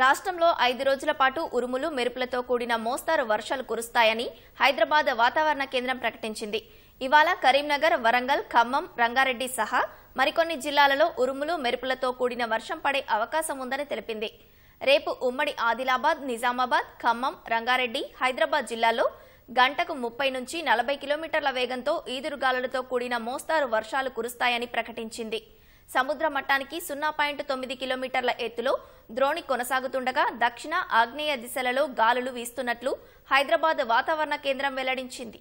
రాష్ట్రంలో ఐదు రోజుల పాటు ఉరుములు మెరుపులతో కూడిన మోస్తారు వర్షాలు కురుస్తాయని హైదరాబాద్ వాతావరణ కేంద్రం ప్రకటించింది ఇవాళ కరీంనగర్ వరంగల్ ఖమ్మం రంగారెడ్డి సహా మరికొన్ని జిల్లాలలో ఉరుములు మెరుపులతో కూడిన వర్షం పడే అవకాశం ఉందని తెలిపింది రేపు ఉమ్మడి ఆదిలాబాద్ నిజామాబాద్ ఖమ్మం రంగారెడ్డి హైదరాబాద్ జిల్లాల్లో గంటకు ముప్పై నుంచి నలభై కిలోమీటర్ల వేగంతో ఈదురుగాలులతో కూడిన మోస్తారు వర్షాలు కురుస్తాయని ప్రకటించింది సముద్ర మట్టానికి సున్నా పాయింట్ తొమ్మిది కిలోమీటర్ల ఎత్తులో ద్రోణి కొనసాగుతుండగా దక్షిణ ఆగ్నేయ దిశలలో గాలులు వీస్తున్నట్లు హైదరాబాద్ వాతావరణ కేంద్రం వెల్లడించింది